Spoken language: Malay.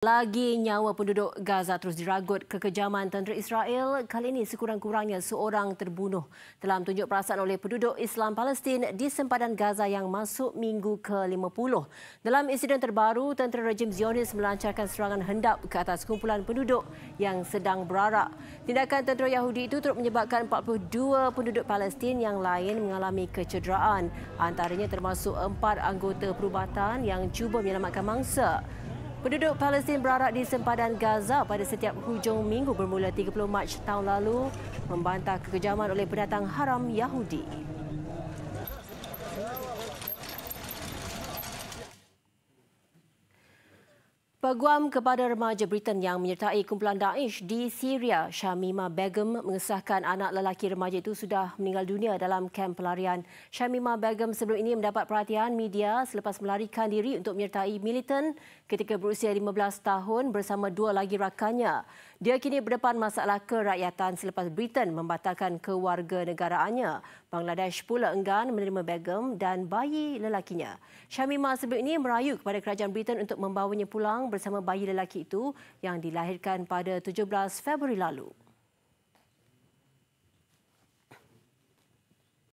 Lagi nyawa penduduk Gaza terus diragut kekejaman tentera Israel. Kali ini sekurang-kurangnya seorang terbunuh dalam tunjuk perasaan oleh penduduk Islam Palestin di sempadan Gaza yang masuk minggu ke-50. Dalam insiden terbaru, tentera rejim Zionis melancarkan serangan hendap ke atas kumpulan penduduk yang sedang berarak. Tindakan tentera Yahudi itu turut menyebabkan 42 penduduk Palestin yang lain mengalami kecederaan. Antaranya termasuk empat anggota perubatan yang cuba menyelamatkan mangsa. Penduduk Palestin berarak di sempadan Gaza pada setiap hujung minggu bermula 30 Mac tahun lalu membantah kekejaman oleh pendatang haram Yahudi. Peguam kepada remaja Britain yang menyertai kumpulan Daesh di Syria, Shamima Begum mengesahkan anak lelaki remaja itu sudah meninggal dunia dalam kamp pelarian. Shamima Begum sebelum ini mendapat perhatian media selepas melarikan diri untuk menyertai militan ketika berusia 15 tahun bersama dua lagi rakannya. Dia kini berdepan masalah kerakyatan selepas Britain membatalkan kewarganegaraannya. Bangladesh pula enggan menerima Begum dan bayi lelakinya. Shamima sebelum ini merayu kepada kerajaan Britain untuk membawanya pulang bersama bayi lelaki itu yang dilahirkan pada 17 Februari lalu.